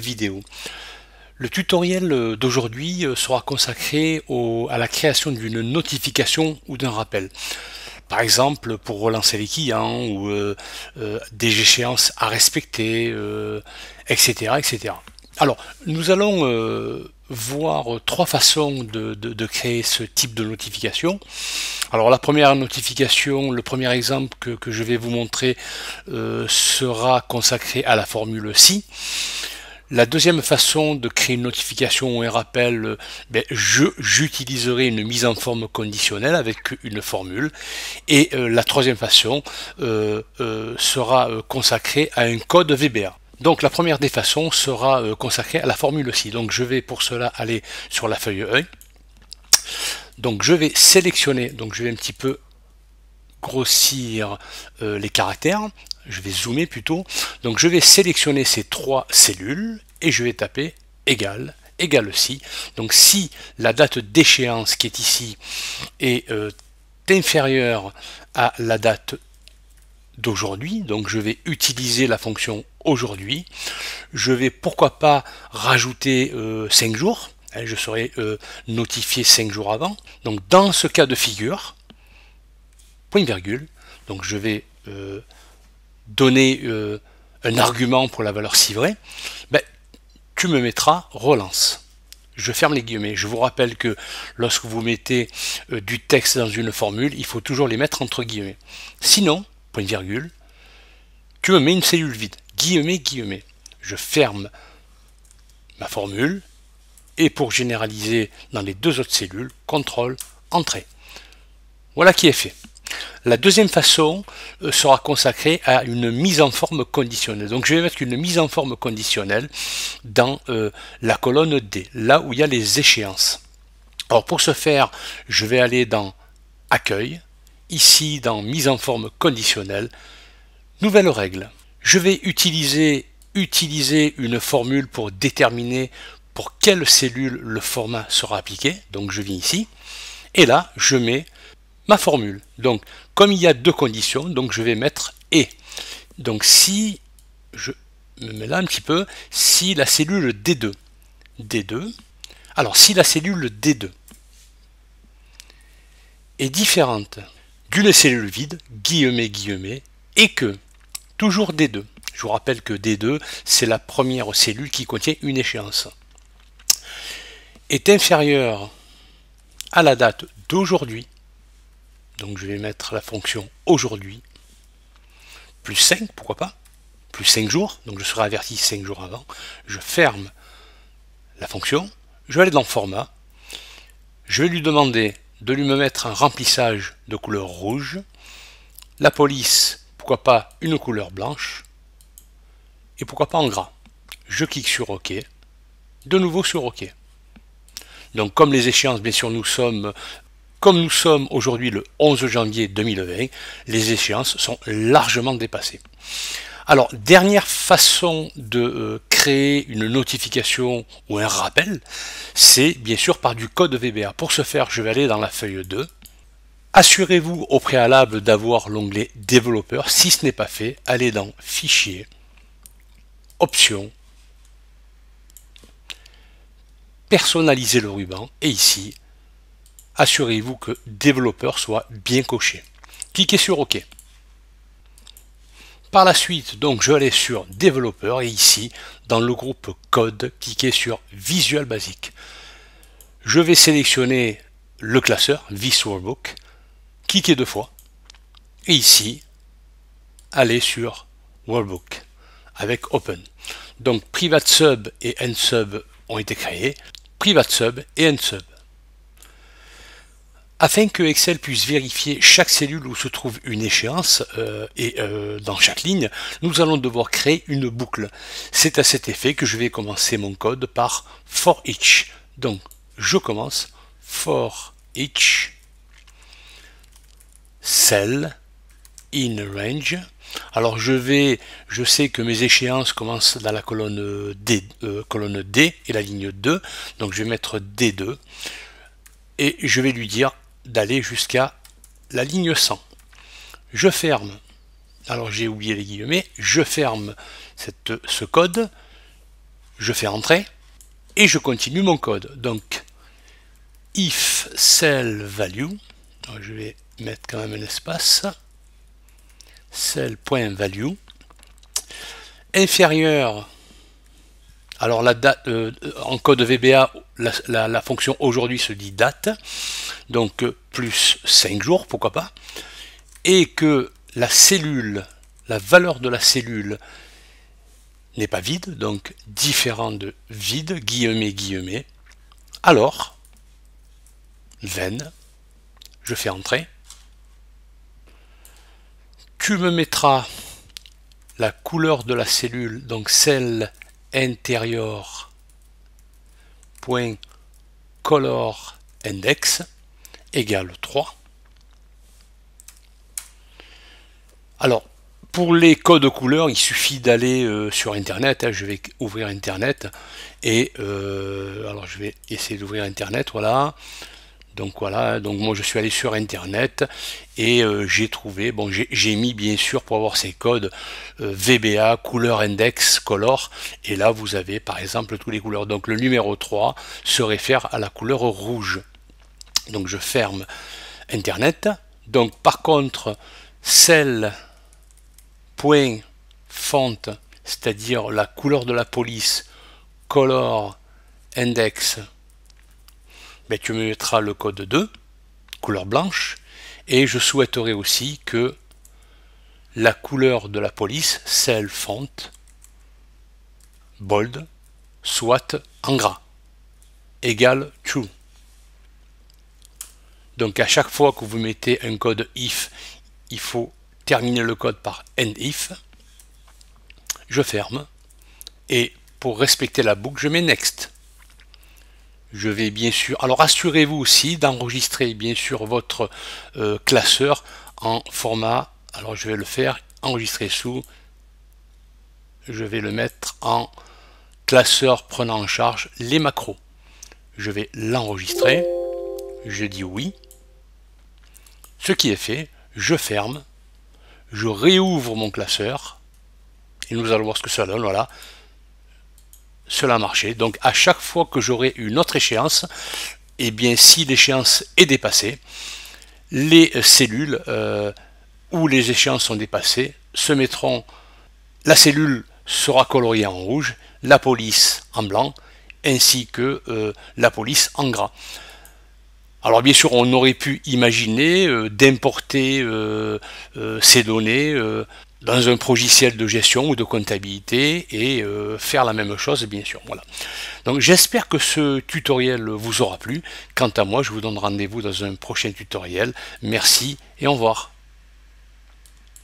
vidéo. Le tutoriel euh, d'aujourd'hui euh, sera consacré à la création d'une notification ou d'un rappel. Par exemple, pour relancer les clients ou euh, des échéances à respecter, etc., etc. Alors, nous allons voir trois façons de, créer ce type de notification. Alors la première notification, le premier exemple que, je vais vous montrer sera consacré à la formule si. La deuxième façon de créer une notification ou un rappel, euh, ben, j'utiliserai une mise en forme conditionnelle avec une formule. Et euh, la troisième façon euh, sera consacrée à un code VBA. Donc la première des façons sera consacrée à la formule aussi. Donc je vais pour cela aller sur la feuille œil. Donc je vais sélectionner, donc je vais un petit peu grossir les caractères je vais zoomer plutôt, donc je vais sélectionner ces trois cellules et je vais taper égal égal si. Donc si la date d'échéance qui est ici est euh, inférieure à la date d'aujourd'hui, donc je vais utiliser la fonction aujourd'hui. Je vais pourquoi pas rajouter euh, cinq 5 jours, je serai euh, notifié 5 jours avant. Donc dans ce cas de figure, point virgule, donc je vais donner euh, un argument pour la valeur civrée, ben, tu me mettras relance. Je ferme les guillemets. Je vous rappelle que lorsque vous mettez euh, du texte dans une formule, il faut toujours les mettre entre guillemets. Sinon, point virgule, tu me mets une cellule vide. Guillemets, guillemets. Je ferme ma formule et pour généraliser dans les deux autres cellules, contrôle, entrée. Voilà qui est fait. La deuxième façon euh, sera consacrée à une mise en forme conditionnelle. Donc je vais mettre une mise en forme conditionnelle dans euh, la colonne D, là où il y a les échéances. Alors pour ce faire, je vais aller dans Accueil, ici dans Mise en forme conditionnelle, Nouvelle règle. Je vais utiliser, utiliser une formule pour déterminer pour quelle cellule le format sera appliqué. Donc je viens ici. Et là, je mets formule. Donc, comme il y a deux conditions, donc je vais mettre et. Donc, si je me mets là un petit peu, si la cellule D2, D2, alors si la cellule D2 est différente d'une cellule vide, guillemets, guillemets, et que, toujours D2, je vous rappelle que D2, c'est la première cellule qui contient une échéance, est inférieure à la date d'aujourd'hui, donc je vais mettre la fonction aujourd'hui, plus 5, pourquoi pas, plus 5 jours, donc je serai averti 5 jours avant. Je ferme la fonction, je vais aller dans format, je vais lui demander de lui me mettre un remplissage de couleur rouge, la police, pourquoi pas une couleur blanche, et pourquoi pas en gras. Je clique sur OK, de nouveau sur OK. Donc comme les échéances, bien sûr, nous sommes comme nous sommes aujourd'hui le 11 janvier 2020, les échéances sont largement dépassées. Alors, dernière façon de euh, créer une notification ou un rappel, c'est bien sûr par du code VBA. Pour ce faire, je vais aller dans la feuille 2. Assurez-vous au préalable d'avoir l'onglet développeur. Si ce n'est pas fait, allez dans Fichier, Options, Personnaliser le ruban et ici assurez-vous que développeur soit bien coché. Cliquez sur OK. Par la suite, donc, je vais aller sur développeur et ici, dans le groupe code, cliquez sur Visual Basic. Je vais sélectionner le classeur VisWorkbook, cliquez deux fois et ici, allez sur Workbook avec Open. Donc, Private Sub et End Sub ont été créés, Private Sub et End Sub. Afin que Excel puisse vérifier chaque cellule où se trouve une échéance euh, et euh, dans chaque ligne, nous allons devoir créer une boucle. C'est à cet effet que je vais commencer mon code par for each. Donc je commence for each cell in range. Alors je vais, je sais que mes échéances commencent dans la colonne euh, D, colonne D et la ligne 2, donc je vais mettre D2 et je vais lui dire d'aller jusqu'à la ligne 100. Je ferme, alors j'ai oublié les guillemets, je ferme ce code, je fais entrer, et je continue mon code. Donc, if cell value, je vais mettre quand même un espace, cell.value, inférieur alors la date, euh, euh, en code VBA, la, la fonction aujourd'hui se dit date, donc euh, plus 5 jours, pourquoi pas, et que la cellule, la valeur de la cellule n'est pas vide, donc différent de vide, guillemets, guillemets, alors, veine, je fais entrer, tu me mettras la couleur de la cellule, donc celle intérieur point color index égale 3. Alors, pour les codes couleurs, il suffit d'aller euh, sur Internet. Hein, je vais ouvrir Internet. Et euh, alors, je vais essayer d'ouvrir Internet. Voilà. Donc voilà, donc moi je suis allé sur internet et euh, j'ai trouvé, bon j'ai mis bien sûr pour avoir ces codes euh, VBA, couleur index, color, et là vous avez par exemple toutes les couleurs. Donc le numéro 3 se réfère à la couleur rouge. Donc je ferme internet. Donc par contre, celle point font c'est-à-dire la couleur de la police, color, index, ben, tu me mettras le code 2, couleur blanche, et je souhaiterais aussi que la couleur de la police, celle font, bold, soit en gras, égale true. Donc à chaque fois que vous mettez un code if, il faut terminer le code par end if. Je ferme. Et pour respecter la boucle, je mets next je vais bien sûr... Alors assurez-vous aussi d'enregistrer bien sûr votre euh, classeur en format, alors je vais le faire, enregistrer sous, je vais le mettre en classeur prenant en charge les macros. Je vais l'enregistrer, je dis oui, ce qui est fait, je ferme, je réouvre mon classeur, et nous allons voir ce que ça donne, voilà, cela marchait. Donc à chaque fois que j'aurai une autre échéance, et eh bien si l'échéance est dépassée, les cellules euh, où les échéances sont dépassées se mettront, la cellule sera coloriée en rouge, la police en blanc, ainsi que euh, la police en gras. Alors bien sûr, on aurait pu imaginer euh, d'importer euh, euh, ces données dans un logiciel de gestion ou de comptabilité et faire la même chose, bien sûr. Voilà. Donc j'espère que ce tutoriel vous aura plu. Quant à moi, je vous donne rendez-vous dans un prochain tutoriel. Merci et au revoir.